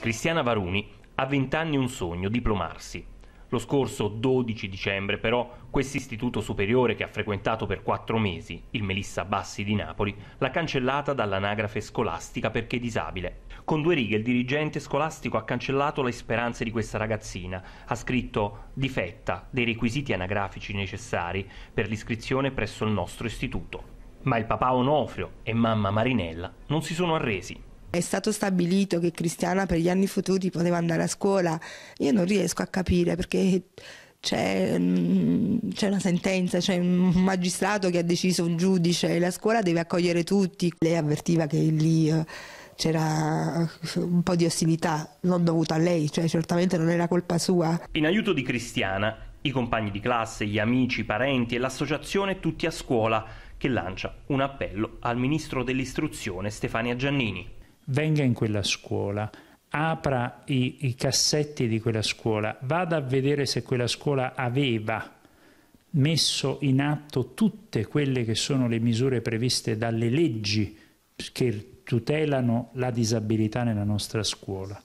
Cristiana Varuni ha vent'anni anni un sogno, diplomarsi. Lo scorso 12 dicembre però quest'istituto superiore che ha frequentato per quattro mesi, il Melissa Bassi di Napoli, l'ha cancellata dall'anagrafe scolastica perché disabile. Con due righe il dirigente scolastico ha cancellato le speranze di questa ragazzina, ha scritto difetta dei requisiti anagrafici necessari per l'iscrizione presso il nostro istituto. Ma il papà Onofrio e mamma Marinella non si sono arresi. È stato stabilito che Cristiana per gli anni futuri poteva andare a scuola. Io non riesco a capire perché c'è, mm, una sentenza, c'è un magistrato che ha deciso, un giudice, la scuola deve accogliere tutti. Lei avvertiva che lì eh, c'era un po' di ostilità, non dovuta a lei, cioè certamente non era colpa sua. In aiuto di Cristiana, i compagni di classe, gli amici, i parenti e l'associazione Tutti a Scuola, che lancia un appello al ministro dell'istruzione Stefania Giannini venga in quella scuola, apra i, i cassetti di quella scuola, vada a vedere se quella scuola aveva messo in atto tutte quelle che sono le misure previste dalle leggi che tutelano la disabilità nella nostra scuola.